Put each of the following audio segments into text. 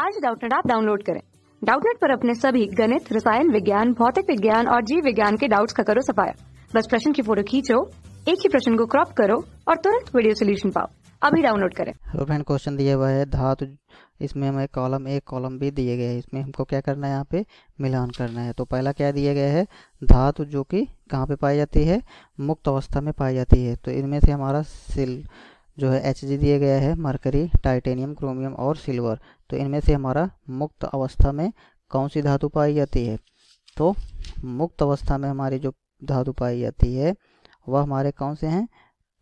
आज डाउटनेट आप डाउनलोड करें डाउटनेट पर अपने सभी गणित रसायन विज्ञान भौतिक विज्ञान और जीव विज्ञान के डाउट्स का करो सफाया बस प्रश्न की फोटो खींचो एक ही प्रश्न को क्रॉप करो और तुरंत वीडियो सोल्यूशन पाओ अभी डाउनलोड करें हेलो फ्रेंड क्वेश्चन दिया हुआ है धातु इसमें हमें कॉलम ए कॉलम बी दिए गए हैं इसमें हमको क्या करना है यहाँ पे मिलान करना है तो पहला क्या दिया गया है धातु जो कि कहाँ पे पाई जाती है मुक्त अवस्था में पाई जाती है तो इनमें से हमारा सिल जो है एच दिया गया है मरकरी टाइटेनियम क्रोमियम और सिल्वर तो इनमें से हमारा मुक्त अवस्था में कौन सी धातु पाई जाती है तो मुक्त अवस्था में हमारी जो धातु पाई जाती है वह हमारे कौन से हैं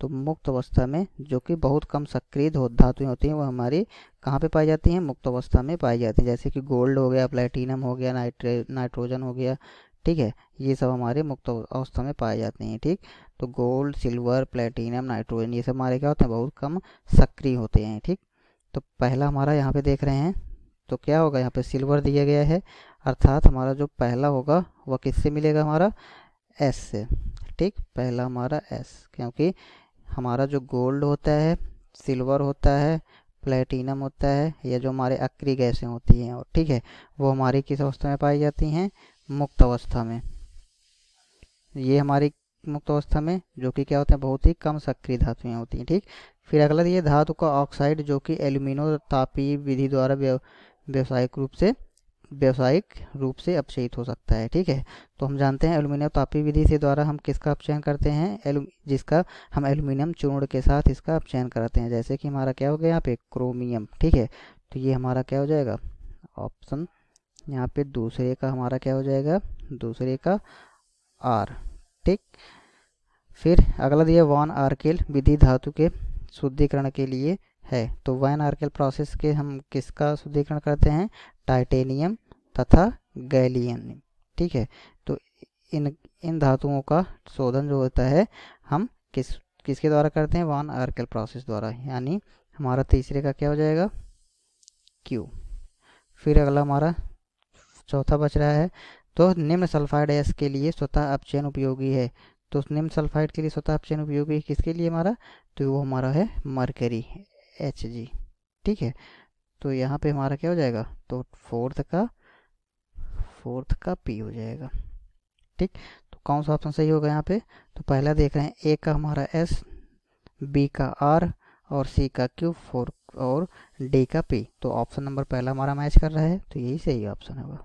तो मुक्त अवस्था में जो कि बहुत कम सक्रिय धातुएं होती हैं वह हमारी कहाँ पे पाई जाती हैं मुक्त अवस्था में पाई जाती हैं जैसे कि गोल्ड हो गया प्लेटिनम हो गया नाइट्रे नाइट्रोजन हो गया ठीक है ये सब हमारे मुक्त अवस्था में पाए जाते हैं ठीक तो गोल्ड सिल्वर प्लेटिनम नाइट्रोजन ये सब हमारे क्या होते हैं बहुत कम सक्रिय होते हैं ठीक तो पहला हमारा यहाँ पे देख रहे हैं तो क्या होगा यहाँ पे सिल्वर दिया गया है अर्थात हमारा जो पहला होगा वह किससे मिलेगा हमारा एस से ठीक पहला हमारा एस क्योंकि हमारा जो गोल्ड होता है सिल्वर होता है प्लेटिनम होता है या जो हमारे अक्री गैसें होती हैं और ठीक है वो हमारी किस अवस्था में पाई जाती हैं मुक्त अवस्था में ये हमारी मुक्त अवस्था में जो कि क्या होते हैं बहुत ही कम सक्रिय धातुएं होती हैं ठीक फिर अगला ये धातु का ऑक्साइड जो कि एल्यूमिनो तापी विधि द्वारा व्यावसायिक रूप से व्यावसायिक रूप से अपचयित हो सकता है ठीक है तो हम जानते हैं एल्यूमिनियम तापी विधि से द्वारा हम किसका अपचयन करते हैं जिसका हम एल्यूमिनियम चूर्ण के साथ इसका अपचयन कराते हैं जैसे कि हमारा क्या हो गया यहाँ पे क्रोमियम ठीक है तो ये हमारा क्या हो जाएगा ऑप्शन यहाँ पे दूसरे का हमारा क्या हो जाएगा दूसरे का आर ठीक फिर अगला दिया वन आर्किल विधि धातु के शुद्धिकरण के लिए है तो वन आर्किल प्रोसेस के हम किसका शुद्धिकरण करते हैं टाइटेनियम तथा गैलियम ठीक है तो इन इन धातुओं का शोधन जो होता है हम किस किसके द्वारा करते हैं वन आर्किल प्रोसेस द्वारा यानी हमारा तीसरे का क्या हो जाएगा क्यू फिर अगला हमारा चौथा बच रहा है तो निम्न सल्फाइड एस के लिए स्वतः अपचयन उपयोगी है तो निम्न सल्फाइड के लिए स्वतः अपचयन उपयोगी किसके लिए हमारा तो वो हमारा है मरकरी एच जी ठीक है तो यहाँ पे हमारा क्या हो जाएगा तो फोर्थ का फोर्थ का पी हो जाएगा ठीक तो कौन सा ऑप्शन सही होगा यहाँ पे तो पहला देख रहे हैं ए का हमारा एस बी का आर और सी का क्यू फोर और डी का पी तो ऑप्शन नंबर पहला हमारा मैच कर रहा है तो यही सही ऑप्शन होगा